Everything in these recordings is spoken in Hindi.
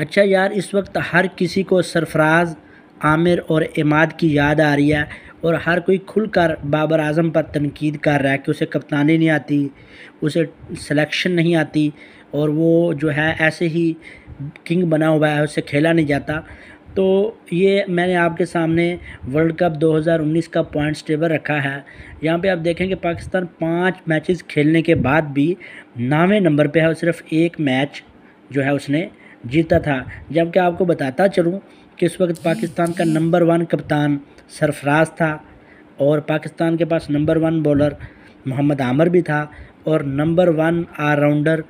अच्छा यार इस वक्त हर किसी को सरफराज आमिर और इमाद की याद आ रही है और हर कोई खुल कर बाबर आजम पर तनकीद कर रहा है कि उसे कप्तानी नहीं आती उसे सिलेक्शन नहीं आती और वो जो है ऐसे ही किंग बना हुआ है उसे खेला नहीं जाता तो ये मैंने आपके सामने वर्ल्ड कप 2019 का पॉइंट्स टेबल रखा है यहाँ पे आप देखेंगे पाकिस्तान पाँच मैचेस खेलने के बाद भी नावें नंबर पे है और सिर्फ एक मैच जो है उसने जीता था जबकि आपको बताता चलूँ कि इस वक्त पाकिस्तान का नंबर वन कप्तान सरफराज था और पाकिस्तान के पास number one bowler Mohammad Amir भी था और नंबर वन आलराउंडर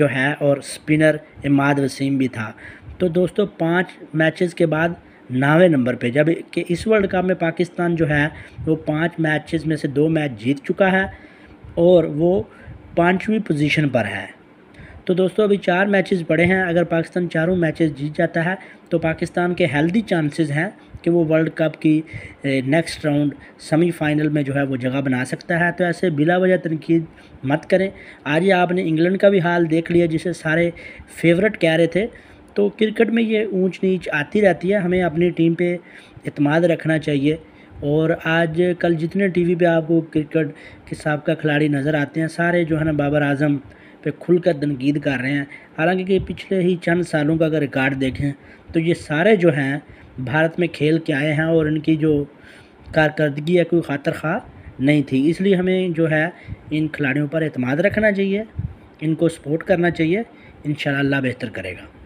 जो है और स्पिनर इमाद वसीम भी था तो दोस्तों पाँच मैचेस के बाद नावे नंबर पे जब कि इस वर्ल्ड कप में पाकिस्तान जो है वो पांच मैचेस में से दो मैच जीत चुका है और वो पांचवी पोजीशन पर है तो दोस्तों अभी चार मैचेस पड़े हैं अगर पाकिस्तान चारों मैचेस जीत जाता है तो पाकिस्तान के हेल्दी चांसेस हैं कि वो वर्ल्ड कप की नेक्स्ट राउंड सेमीफाइनल में जो है वो जगह बना सकता है तो ऐसे बिला वजह तनकीद मत करें आज ही आपने इंग्लैंड का भी हाल देख लिया जिसे सारे फेवरेट कह रहे थे तो क्रिकेट में ये ऊंच नीच आती रहती है हमें अपनी टीम पे अतमाद रखना चाहिए और आज कल जितने टीवी पे आपको क्रिकेट के सबका खिलाड़ी नज़र आते हैं सारे जो है ना बाबर आजम पे खुलकर तनकीद कर रहे हैं हालांकि कि पिछले ही चंद सालों का अगर रिकॉर्ड देखें तो ये सारे जो हैं भारत में खेल के आए हैं और इनकी जो कारकर्दगी है कोई खातर खा नहीं थी इसलिए हमें जो है इन खिलाड़ियों पर अतमाद रखना चाहिए इनको सपोर्ट करना चाहिए इन बेहतर करेगा